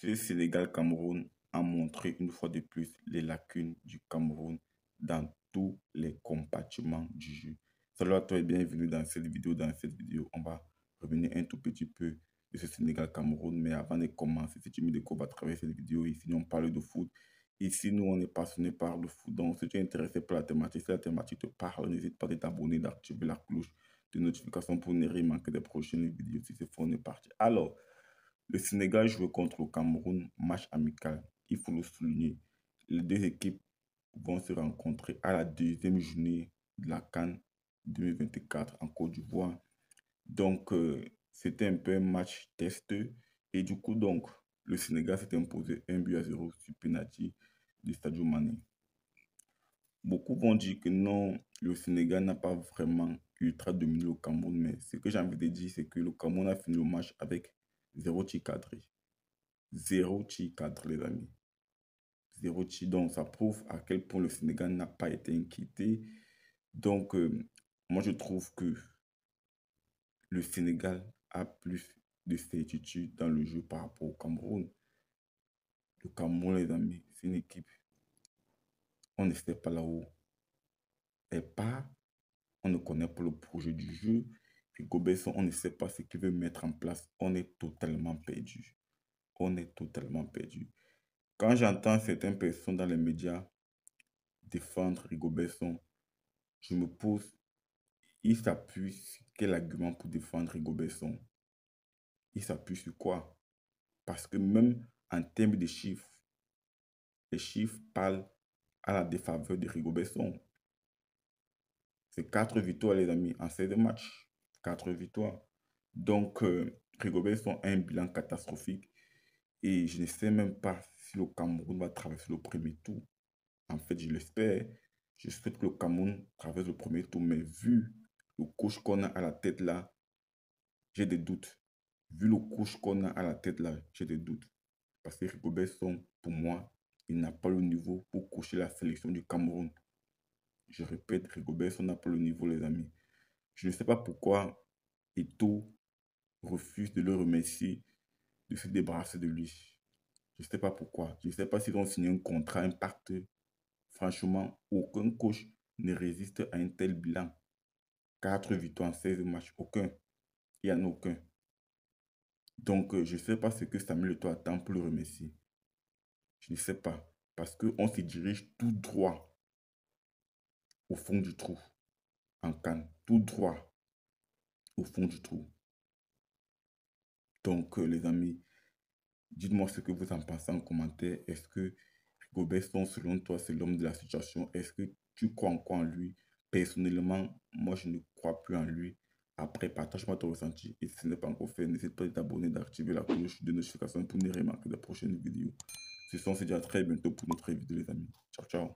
Ce Sénégal-Cameroun a montré une fois de plus les lacunes du Cameroun dans tous les compartiments du jeu. Salut à toi et bienvenue dans cette vidéo. Dans cette vidéo, on va revenir un tout petit peu de ce Sénégal-Cameroun. Mais avant de commencer, si tu me découvres va travers cette vidéo. Ici, on parle de foot. Ici, nous, on est passionné par le foot. Donc, si tu es intéressé par la thématique, si la thématique te parle, n'hésite pas à t'abonner, d'activer la cloche de notification pour ne rien manquer des prochaines vidéos. Si c'est fort, on est parti. Alors, le Sénégal joue contre le Cameroun, match amical. Il faut le souligner. Les deux équipes vont se rencontrer à la deuxième journée de la Cannes 2024 en Côte d'Ivoire. Donc, euh, c'était un peu un match test. Et du coup, donc, le Sénégal s'est imposé 1 but à 0 sur penalty du Stadio Mané. Beaucoup vont dire que non, le Sénégal n'a pas vraiment ultra dominé le Cameroun, mais ce que j'ai envie de dire, c'est que le Cameroun a fini le match avec Zéro chi cadre Zéro chi cadre, les amis. Zéro chi. Donc, ça prouve à quel point le Sénégal n'a pas été inquiété. Donc, euh, moi, je trouve que le Sénégal a plus de certitude dans le jeu par rapport au Cameroun. Le Cameroun, les amis, c'est une équipe. On ne sait pas là-haut. Et pas, on ne connaît pas le projet du jeu. Rigobesson, on ne sait pas ce qu'il veut mettre en place. On est totalement perdu. On est totalement perdu. Quand j'entends certaines personnes dans les médias défendre Rigobesson, je me pose, il s'appuie sur quel argument pour défendre Rigobesson Il s'appuie sur quoi Parce que même en termes de chiffres, les chiffres parlent à la défaveur de Rigobesson. C'est quatre victoires, les amis, en 16 matchs quatre victoires. Donc, euh, Rigobert sont un bilan catastrophique. Et je ne sais même pas si le Cameroun va traverser le premier tour. En fait, je l'espère. Je souhaite que le Cameroun traverse le premier tour. Mais vu le coach qu'on a à la tête là, j'ai des doutes. Vu le coach qu'on a à la tête là, j'ai des doutes. Parce que Rigobert sont, pour moi, il n'a pas le niveau pour coucher la sélection du Cameroun. Je répète, Rigobert n'a pas le niveau, les amis. Je ne sais pas pourquoi Eto refuse de le remercier, de se débarrasser de lui. Je ne sais pas pourquoi. Je ne sais pas s'ils ont signé un contrat, un pacte. Franchement, aucun coach ne résiste à un tel bilan. 4 victoires 16 matchs, aucun. Il n'y en a aucun. Donc, euh, je ne sais pas ce que Samuel Eto attend pour le remercier. Je ne sais pas. Parce qu'on se dirige tout droit au fond du trou en canne tout droit au fond du trou. Donc, euh, les amis, dites-moi ce que vous en pensez en commentaire. Est-ce que Gobesson, selon toi, c'est l'homme de la situation Est-ce que tu crois encore en lui Personnellement, moi, je ne crois plus en lui. Après, partage-moi ton ressenti et si ce n'est pas encore fait, n'hésite pas à t'abonner, d'activer la cloche de notification pour ne rien manquer de prochaines vidéos. Ce sont, c'est déjà très bientôt pour notre vidéo, les amis. Ciao, ciao.